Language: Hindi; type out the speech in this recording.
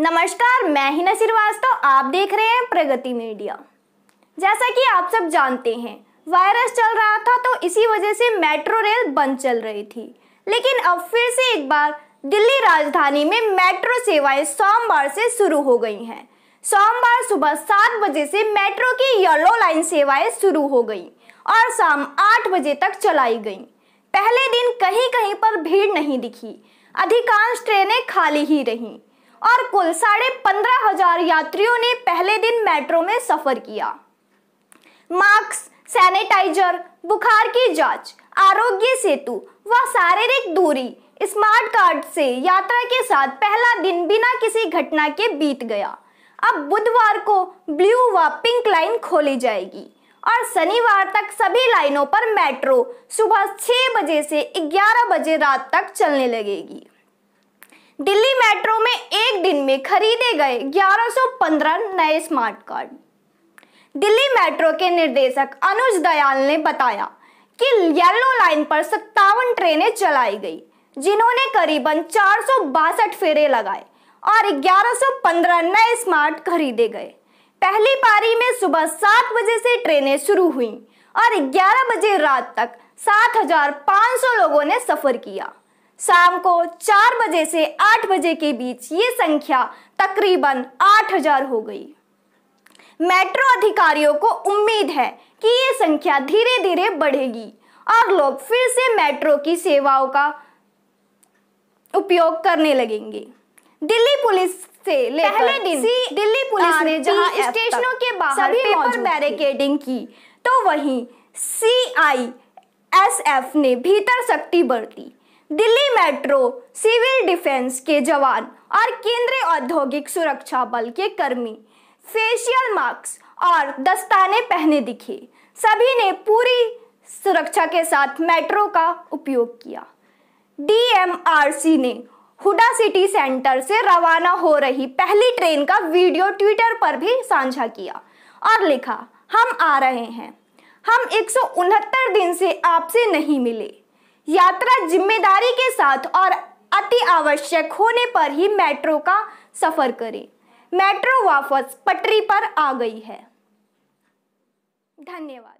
नमस्कार मैं हिना श्रीवास्तव आप देख रहे हैं प्रगति मीडिया जैसा कि आप सब जानते हैं वायरस चल रहा था तो इसी वजह से मेट्रो रेल बंद चल रही थी लेकिन अब फिर से एक बार दिल्ली राजधानी में मेट्रो सेवाएं सोमवार से शुरू हो गई हैं सोमवार सुबह सात बजे से मेट्रो की येलो लाइन सेवाएं शुरू हो गई और शाम आठ बजे तक चलाई गई पहले दिन कहीं कहीं पर भीड़ नहीं दिखी अधिकांश ट्रेनें खाली ही रहीं और कुल साढ़े पंद्रह हजार यात्रियों ने पहले दिन मेट्रो में सफर किया मास्क सैनिटाइजर बुखार की जांच, आरोग्य सेतु व शारीरिक दूरी स्मार्ट कार्ड से यात्रा के साथ पहला दिन बिना किसी घटना के बीत गया अब बुधवार को ब्लू व पिंक लाइन खोली जाएगी और शनिवार तक सभी लाइनों पर मेट्रो सुबह 6 बजे से 11 बजे रात तक चलने लगेगी दिल्ली मेट्रो में दिन में खरीदे गए 1115 नए स्मार्ट कार्ड दिल्ली मेट्रो के निर्देशक अनुज दयाल ने बताया कि येलो लाइन पर सत्तावन ट्रेनें चलाई गई जिन्होंने करीबन चार फेरे लगाए और 1115 नए स्मार्ट खरीदे गए पहली पारी में सुबह सात बजे से ट्रेनें शुरू हुई और 11 बजे रात तक 7,500 लोगों ने सफर किया शाम को चार बजे से आठ बजे के बीच ये संख्या तकरीबन आठ हजार हो गई मेट्रो अधिकारियों को उम्मीद है कि ये संख्या धीरे धीरे बढ़ेगी और लोग फिर से मेट्रो की सेवाओं का उपयोग करने लगेंगे दिल्ली पुलिस से पहले दिन दिल्ली पुलिस ने जहां स्टेशनों के बाहर पेपर बैरिकेडिंग की तो वहीं सी आई एस एफ ने भीतर सख्ती बरती दिल्ली मेट्रो सिविल डिफेंस के जवान और केंद्रीय औद्योगिक सुरक्षा बल के कर्मी फेशियल मास्क और दस्ताने पहने दिखे सभी ने पूरी सुरक्षा के साथ मेट्रो का उपयोग किया डीएमआरसी ने हुडा सिटी सेंटर से रवाना हो रही पहली ट्रेन का वीडियो ट्विटर पर भी साझा किया और लिखा हम आ रहे हैं हम एक दिन से आपसे नहीं मिले यात्रा जिम्मेदारी के साथ और अति आवश्यक होने पर ही मेट्रो का सफर करें मेट्रो वापस पटरी पर आ गई है धन्यवाद